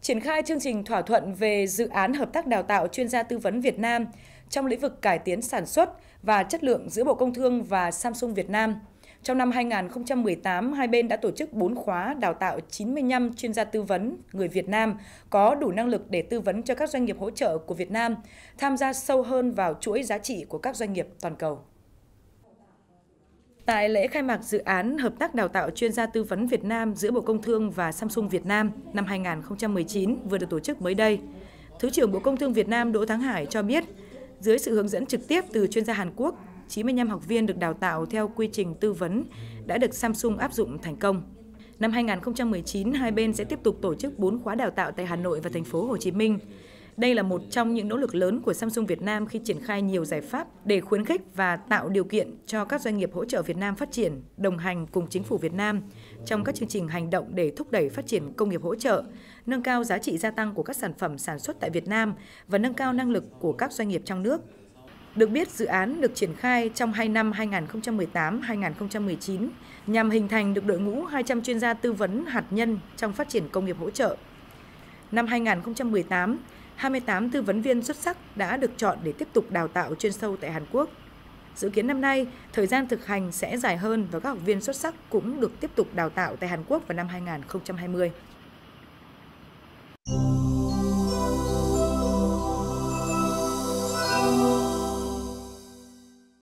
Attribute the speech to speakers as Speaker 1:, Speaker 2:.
Speaker 1: triển khai chương trình thỏa thuận về dự án hợp tác đào tạo chuyên gia tư vấn Việt Nam trong lĩnh vực cải tiến sản xuất và chất lượng giữa Bộ Công Thương và Samsung Việt Nam. Trong năm 2018, hai bên đã tổ chức 4 khóa đào tạo 95 chuyên gia tư vấn người Việt Nam có đủ năng lực để tư vấn cho các doanh nghiệp hỗ trợ của Việt Nam, tham gia sâu hơn vào chuỗi giá trị của các doanh nghiệp toàn cầu. Tại lễ khai mạc dự án Hợp tác đào tạo chuyên gia tư vấn Việt Nam giữa Bộ Công Thương và Samsung Việt Nam năm 2019 vừa được tổ chức mới đây, Thứ trưởng Bộ Công Thương Việt Nam Đỗ Thắng Hải cho biết, dưới sự hướng dẫn trực tiếp từ chuyên gia Hàn Quốc, 95 học viên được đào tạo theo quy trình tư vấn đã được Samsung áp dụng thành công. Năm 2019, hai bên sẽ tiếp tục tổ chức 4 khóa đào tạo tại Hà Nội và thành phố Hồ Chí Minh. Đây là một trong những nỗ lực lớn của Samsung Việt Nam khi triển khai nhiều giải pháp để khuyến khích và tạo điều kiện cho các doanh nghiệp hỗ trợ Việt Nam phát triển, đồng hành cùng chính phủ Việt Nam trong các chương trình hành động để thúc đẩy phát triển công nghiệp hỗ trợ, nâng cao giá trị gia tăng của các sản phẩm sản xuất tại Việt Nam và nâng cao năng lực của các doanh nghiệp trong nước. Được biết, dự án được triển khai trong 2 năm 2018-2019 nhằm hình thành được đội ngũ 200 chuyên gia tư vấn hạt nhân trong phát triển công nghiệp hỗ trợ. Năm 2018, 28 tư vấn viên xuất sắc đã được chọn để tiếp tục đào tạo chuyên sâu tại Hàn Quốc. Dự kiến năm nay, thời gian thực hành sẽ dài hơn và các học viên xuất sắc cũng được tiếp tục đào tạo tại Hàn Quốc vào năm 2020.